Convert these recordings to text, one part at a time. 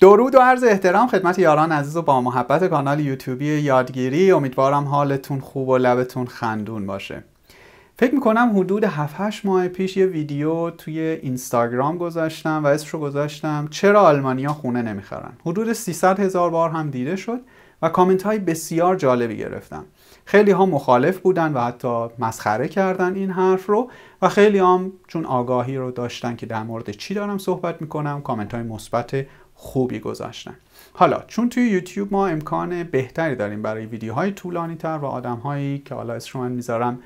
درود و عرض احترام خدمت یاران عزیز و با محبت کانال یوتیوبی یادگیری امیدوارم حالتون خوب و لبتون خندون باشه فکر میکنم حدود 7 ماه پیش یه ویدیو توی اینستاگرام گذاشتم و رو گذاشتم چرا آلمانیا خونه نمیخرن حدود 300 هزار بار هم دیده شد و کامنت های بسیار جالبی گرفتم خیلی ها مخالف بودن و حتی مسخره کردن این حرف رو و خیلی هم چون آگاهی رو داشتن که در مورد چی دارم صحبت میکنم کامنت های مثبت خوبی گذاشتن حالا چون توی یوتیوب ما امکان بهتری داریم برای ویدیوهای طولانی تر و آدم که حالا می‌ذارم من میذارم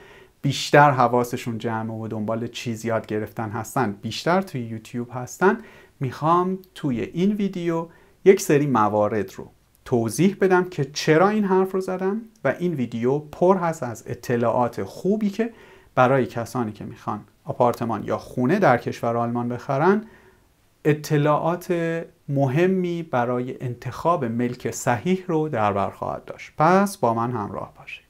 بیشتر حواسشون جمع و دنبال چیز یاد گرفتن هستن بیشتر توی یوتیوب هستن میخوام توی این ویدیو یک سری موارد رو توضیح بدم که چرا این حرف رو زدم و این ویدیو پر هست از اطلاعات خوبی که برای کسانی که میخوان آپارتمان یا خونه در کشور آلمان بخرن اطلاعات مهمی برای انتخاب ملک صحیح رو در بر خواهد داشت پس با من همراه باشید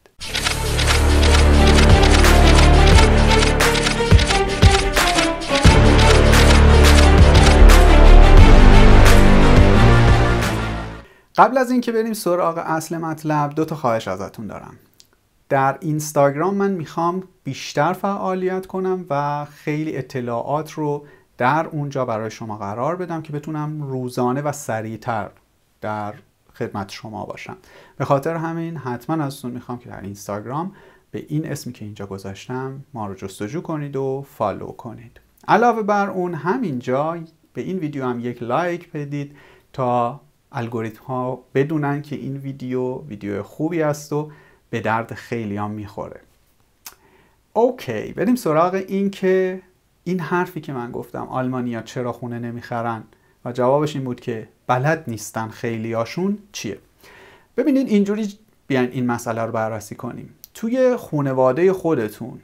قبل از اینکه بریم سراغ اصل مطلب دو تا خواهش ازتون دارم در اینستاگرام من میخوام بیشتر فعالیت کنم و خیلی اطلاعات رو در اونجا برای شما قرار بدم که بتونم روزانه و سریعتر در خدمت شما باشم به خاطر همین حتما ازتون میخوام که در اینستاگرام به این اسمی که اینجا گذاشتم ما رو جستجو کنید و فالو کنید علاوه بر اون همینجا به این ویدیو هم یک لایک بدید تا الگوریتم ها بدونن که این ویدیو ویدیو خوبی است و به درد خیلی هم میخوره اوکی بریم سراغ این که این حرفی که من گفتم آلمانیا چرا خونه نمیخرن و جوابش این بود که بلد نیستن خیلی خیلیاشون چیه ببینید اینجوری بیاین این مسئله رو بررسی کنیم توی خونواده خودتون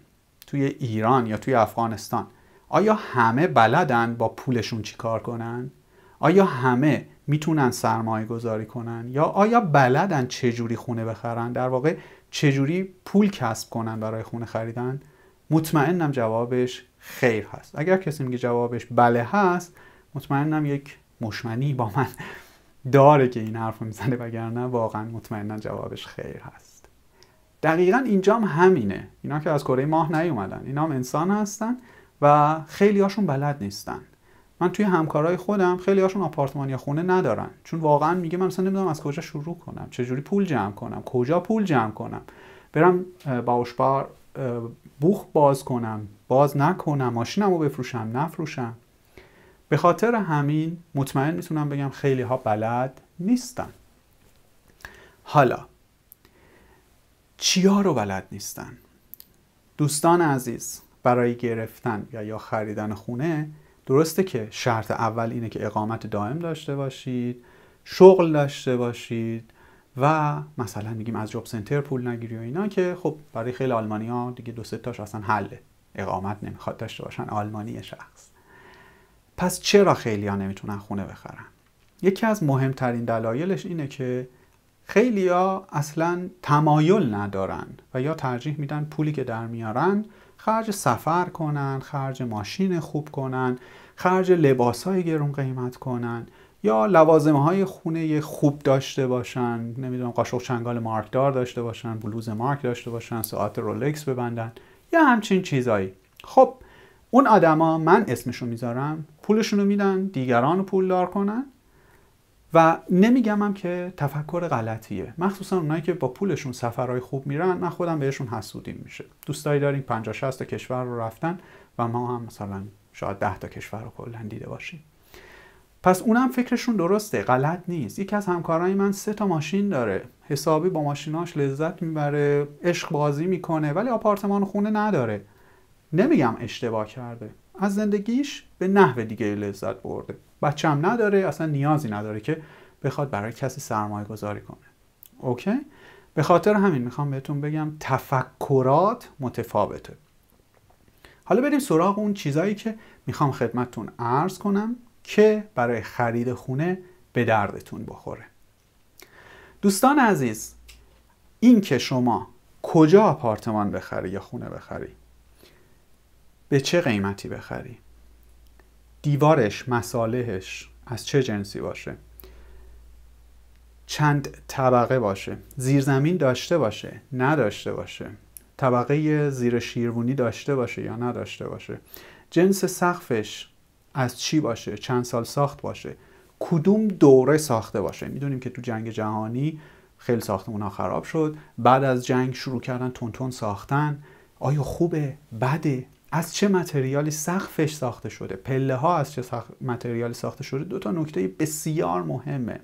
توی ایران یا توی افغانستان آیا همه بلدن با پولشون چیکار کنن؟ آیا همه میتونن سرمایه گذاری کنن؟ یا آیا بلدن چجوری خونه بخرن؟ در واقع چجوری پول کسب کنن برای خونه خریدن؟ مطمئنم جوابش خیر هست اگر کسی میگه جوابش بله هست مطمئنم یک مشمنی با من داره که این حرف میزنه وگرنه واقعا مطمئنا جوابش خیر هست دقیقا اینجام همینه اینا که از کره ماه نیومدن اینا هم انسان هستن و خیلی هاشون بلد نیستن من توی همکارای خودم خیلی هاشون آپارتمان یا خونه ندارن چون واقعا میگه من مثلا نمیدونم از کجا شروع کنم چجوری پول جمع کنم کجا پول جمع کنم برم با بوخ باز کنم باز نکنم ماشینم رو بفروشم نفروشم به خاطر همین مطمئن میتونم بگم خیلی ها بلد نیستن حالا چیا رو بلد نیستن دوستان عزیز برای گرفتن یا یا خریدن خونه درسته که شرط اول اینه که اقامت دائم داشته باشید شغل داشته باشید و مثلا میگیم از جاب سنتر پول نگیری و اینا که خب برای خیلی آلمانی ها دیگه دو سه تاش اصلا حله اقامت نمیخواد داشته باشن آلمانی شخص پس چرا خیلی ها نمیتونن خونه بخرن یکی از مهمترین دلایلش اینه که خیلی ها اصلا تمایل ندارن و یا ترجیح میدن پولی که در میارن خرج سفر کنن خرج ماشین خوب کنن خرج لباس های گرون قیمت کنن یا لوازم های خونه خوب داشته باشن نمیدونم قاشق چنگال مارکدار داشته باشن بلوز مارک داشته باشن ساعت رولکس ببندن یا همچین چیزایی خب اون آدما من اسمشو میذارم پولشون رو میدن دیگران رو پولدار کنن و نمیگم هم که تفکر غلطیه مخصوصا اونایی که با پولشون سفرهای خوب میرن من خودم بهشون حسودیم میشه دوستایی داریم 50 60 تا کشور رو رفتن و ما هم مثلا شاید 10 تا کشور رو کلا دیده باشیم پس اونم فکرشون درسته غلط نیست یکی از همکارای من سه تا ماشین داره حسابی با ماشیناش لذت میبره عشق بازی میکنه ولی آپارتمان خونه نداره نمیگم اشتباه کرده از زندگیش به نحو دیگه لذت برده هم نداره اصلا نیازی نداره که بخواد برای کسی سرمایه گذاری کنه اوکی به خاطر همین میخوام بهتون بگم تفکرات متفاوته حالا بریم سراغ اون چیزایی که میخوام خدمتتون عرض کنم که برای خرید خونه به دردتون بخوره دوستان عزیز این که شما کجا آپارتمان بخری یا خونه بخری به چه قیمتی بخری دیوارش مسالهش از چه جنسی باشه چند طبقه باشه زیرزمین داشته باشه نداشته باشه طبقه زیر شیروانی داشته باشه یا نداشته باشه جنس سقفش از چی باشه چند سال ساخت باشه کدوم دوره ساخته باشه میدونیم که تو جنگ جهانی خیلی ساختمون خراب شد بعد از جنگ شروع کردن تونتون ساختن آیا خوبه بده از چه متریالی سقفش ساخته شده پله ها از چه سخ... متریالی ساخته شده دو تا نکته بسیار مهمه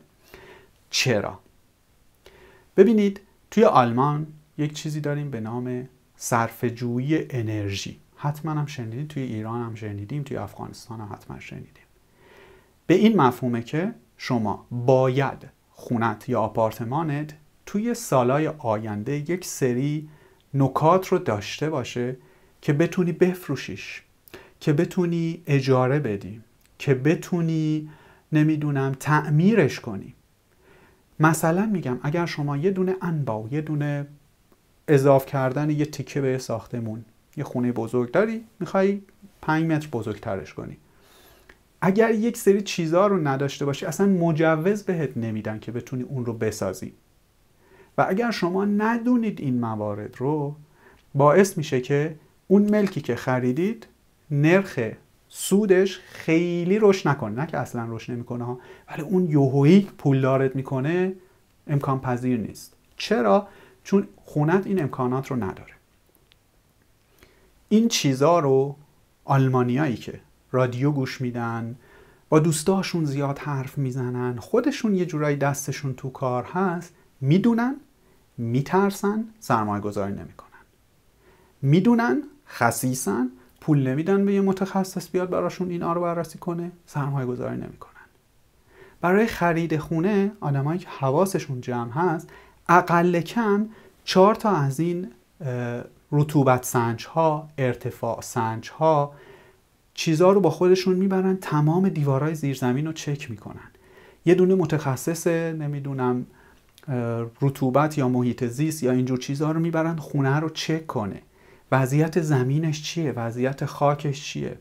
چرا ببینید توی آلمان یک چیزی داریم به نام جویی انرژی حتما هم شنیدیم توی ایران هم شنیدیم توی افغانستان هم حتما شنیدیم به این مفهومه که شما باید خونت یا آپارتمانت توی سالهای آینده یک سری نکات رو داشته باشه که بتونی بفروشیش که بتونی اجاره بدی که بتونی نمیدونم تعمیرش کنی مثلا میگم اگر شما یه دونه انبا یه دونه اضاف کردن یه تیکه به ساختمون یه خونه بزرگ داری میخوای 5 متر بزرگترش کنی اگر یک سری چیزها رو نداشته باشی اصلا مجوز بهت نمیدن که بتونی اون رو بسازی و اگر شما ندونید این موارد رو باعث میشه که اون ملکی که خریدید نرخ سودش خیلی رشد نکنه نه که اصلا رشد نمیکنه ولی اون یوهویی پولدارت میکنه امکان پذیر نیست چرا چون خونت این امکانات رو نداره این چیزا رو آلمانیایی که رادیو گوش میدن با دوستاشون زیاد حرف میزنن خودشون یه جورایی دستشون تو کار هست میدونن میترسن سرمایه گذاری نمیکنن میدونن خصیصن پول نمیدن به یه متخصص بیاد براشون اینا رو بررسی کنه سرمایه گذاری نمیکنن برای خرید خونه آدمایی که حواسشون جمع هست اقل کم چهار تا از این رطوبت سنج ها ارتفاع سنج ها چیزها رو با خودشون میبرن تمام دیوارهای زیرزمین رو چک میکنن یه دونه متخصص نمیدونم رطوبت یا محیط زیست یا اینجور چیزها رو میبرن خونه رو چک کنه وضعیت زمینش چیه وضعیت خاکش چیه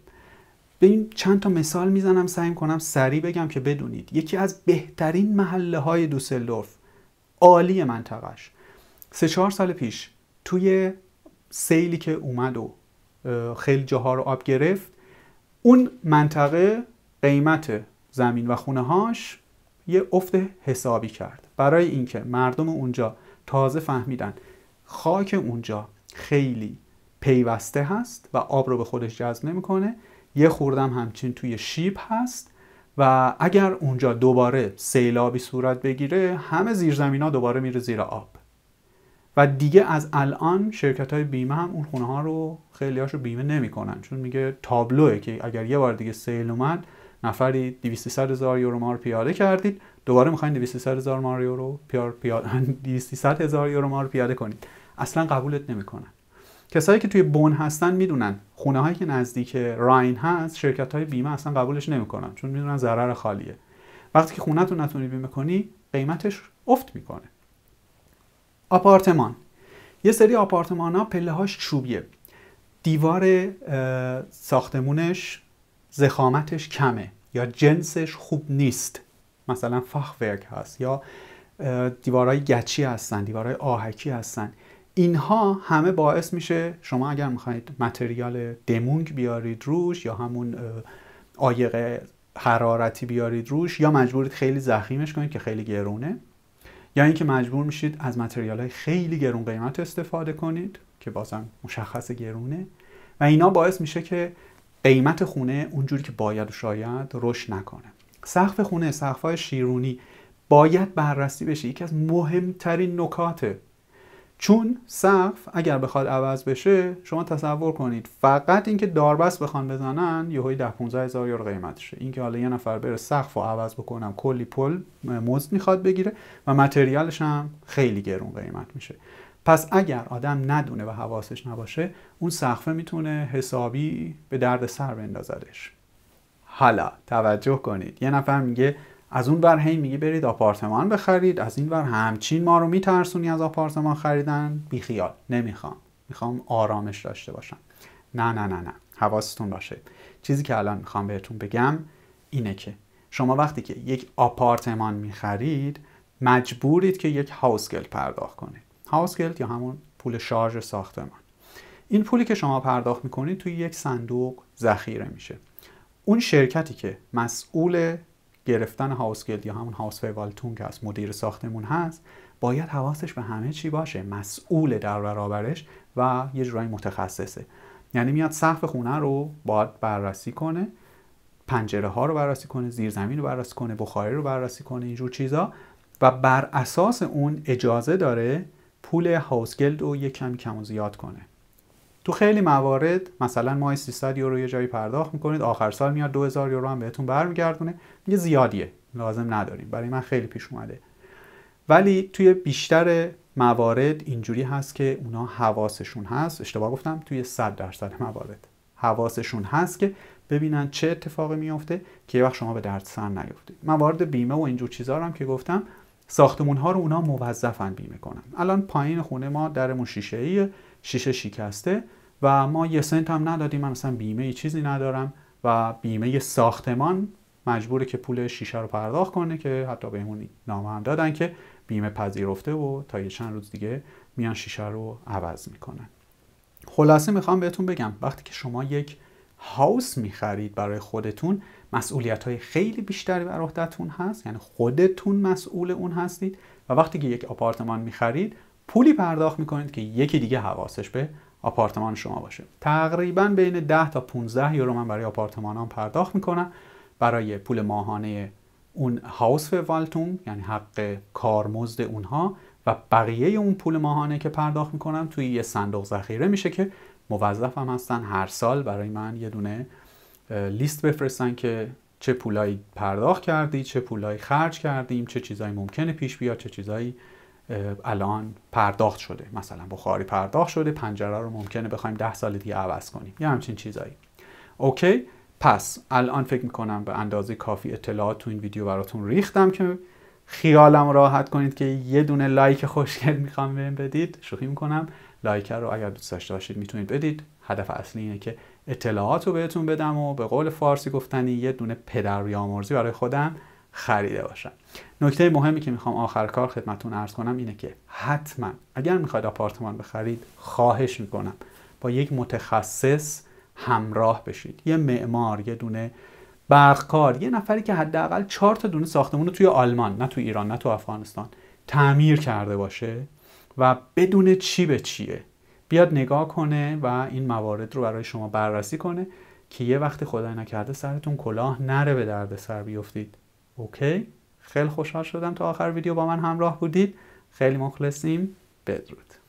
به این چند تا مثال میزنم سعی کنم سریع بگم که بدونید یکی از بهترین محله های دوسلدورف عالی منطقش سه چهار سال پیش توی سیلی که اومد و خیلی جاها رو آب گرفت اون منطقه قیمت زمین و خونه هاش یه افت حسابی کرد برای اینکه مردم اونجا تازه فهمیدن خاک اونجا خیلی پیوسته هست و آب رو به خودش جذب نمیکنه یه خوردم همچین توی شیب هست و اگر اونجا دوباره سیلابی صورت بگیره همه زیرزمین ها دوباره میره زیر آب و دیگه از الان شرکت های بیمه هم اون خونه ها رو خیلی هاش رو بیمه نمیکنن چون میگه تابلوه که اگر یه بار دیگه سیل اومد نفری 200 هزار یورو ما پیاده کردید دوباره میخواین 200 هزار ما یورو پیاده هزار یورو پیاده کنید اصلا قبولت نمیکنن کسایی که توی بن هستن میدونن خونه هایی که نزدیک راین هست شرکت های بیمه اصلا قبولش نمیکنن چون میدونن ضرر خالیه وقتی که خونتون نتونی بیمه کنی قیمتش افت میکنه آپارتمان یه سری آپارتمان ها پله هاش چوبیه دیوار ساختمونش زخامتش کمه یا جنسش خوب نیست مثلا فاخورک هست یا دیوارهای گچی هستن دیوارهای آهکی هستن اینها همه باعث میشه شما اگر میخواید متریال دمونگ بیارید روش یا همون آیق حرارتی بیارید روش یا مجبورید خیلی زخیمش کنید که خیلی گرونه یا اینکه مجبور میشید از متریال های خیلی گرون قیمت استفاده کنید که بازم مشخص گرونه و اینا باعث میشه که قیمت خونه اونجوری که باید و شاید رشد نکنه سقف خونه سقف شیرونی باید بررسی بشه یکی از مهمترین نکات چون سقف اگر بخواد عوض بشه شما تصور کنید فقط اینکه داربست بخوان بزنن یهو ده 15 هزار یورو قیمتشه اینکه حالا یه نفر بره سقف رو عوض بکنم کلی پل مزد میخواد بگیره و متریالش هم خیلی گرون قیمت میشه پس اگر آدم ندونه و حواسش نباشه اون سقفه میتونه حسابی به درد سر بندازدش حالا توجه کنید یه نفر میگه از اون ور هی میگه برید آپارتمان بخرید از این ور همچین ما رو میترسونی از آپارتمان خریدن بیخیال نمیخوام میخوام آرامش داشته باشم نه نه نه نه حواستون باشه چیزی که الان میخوام بهتون بگم اینه که شما وقتی که یک آپارتمان میخرید مجبورید که یک هاوسگلد پرداخت کنید هاوسگلد یا همون پول شارژ ساختمان این پولی که شما پرداخت میکنید توی یک صندوق ذخیره میشه اون شرکتی که مسئول گرفتن هاوسگلد یا همون هاوس فیوالتون که از مدیر ساختمون هست باید حواسش به همه چی باشه مسئول در برابرش و یه جورایی متخصصه یعنی میاد سقف خونه رو باید بررسی کنه پنجره ها رو بررسی کنه زیرزمین رو بررسی کنه بخاری رو بررسی کنه اینجور چیزا و بر اساس اون اجازه داره پول هاوسگلد رو یه کمی کم زیاد کنه تو خیلی موارد مثلا ما 300 یورو یه جایی پرداخت میکنید آخر سال میاد 2000 یورو هم بهتون برمیگردونه یه زیادیه لازم نداریم برای من خیلی پیش اومده ولی توی بیشتر موارد اینجوری هست که اونا حواسشون هست اشتباه گفتم توی 100 درصد موارد حواسشون هست که ببینن چه اتفاقی میفته که یه وقت شما به سر نیفتید موارد بیمه و اینجور چیزها هم که گفتم ساختمون ها رو اونا موظفن بیمه کنن الان پایین خونه ما درمون شیشه ایه شیشه شکسته و ما یه سنت هم ندادیم من مثلا بیمه ای چیزی ندارم و بیمه ساختمان مجبوره که پول شیشه رو پرداخت کنه که حتی بهمون نامه هم دادن که بیمه پذیرفته و تا یه چند روز دیگه میان شیشه رو عوض میکنن خلاصه میخوام بهتون بگم وقتی که شما یک هاوس میخرید برای خودتون مسئولیت های خیلی بیشتری بر عهدهتون هست یعنی خودتون مسئول اون هستید و وقتی که یک آپارتمان میخرید پولی پرداخت میکنید که یکی دیگه حواسش به آپارتمان شما باشه تقریبا بین 10 تا 15 یورو من برای هم پرداخت میکنم برای پول ماهانه اون هاوس والتون یعنی حق کارمزد اونها و بقیه اون پول ماهانه که پرداخت میکنم توی یه صندوق ذخیره میشه که موظفم هستن هر سال برای من یه دونه لیست بفرستن که چه پولایی پرداخت کردی چه پولایی خرج کردیم چه چیزایی ممکنه پیش بیاد چه چیزایی الان پرداخت شده مثلا بخاری پرداخت شده پنجره رو ممکنه بخوایم ده سال دیگه عوض کنیم یا همچین چیزایی اوکی پس الان فکر میکنم به اندازه کافی اطلاعات تو این ویدیو براتون ریختم که خیالم راحت کنید که یه دونه لایک خوشگل میخوام بهم بدید شوخی میکنم لایک رو اگر دوست داشته باشید میتونید بدید هدف اصلی اینه که اطلاعات رو بهتون بدم و به قول فارسی گفتنی یه دونه پدر بیامرزی برای خودم خریده باشم نکته مهمی که میخوام آخر کار خدمتون ارز کنم اینه که حتما اگر میخواید آپارتمان بخرید خواهش میکنم با یک متخصص همراه بشید یه معمار یه دونه برقکار یه نفری که حداقل چهار تا دونه ساختمون رو توی آلمان نه توی ایران نه تو افغانستان تعمیر کرده باشه و بدون چی به چیه بیاد نگاه کنه و این موارد رو برای شما بررسی کنه که یه وقتی خدای نکرده سرتون کلاه نره به درد سر بیفتید اوکی خیلی خوشحال شدم تا آخر ویدیو با من همراه بودید خیلی مخلصیم بدرود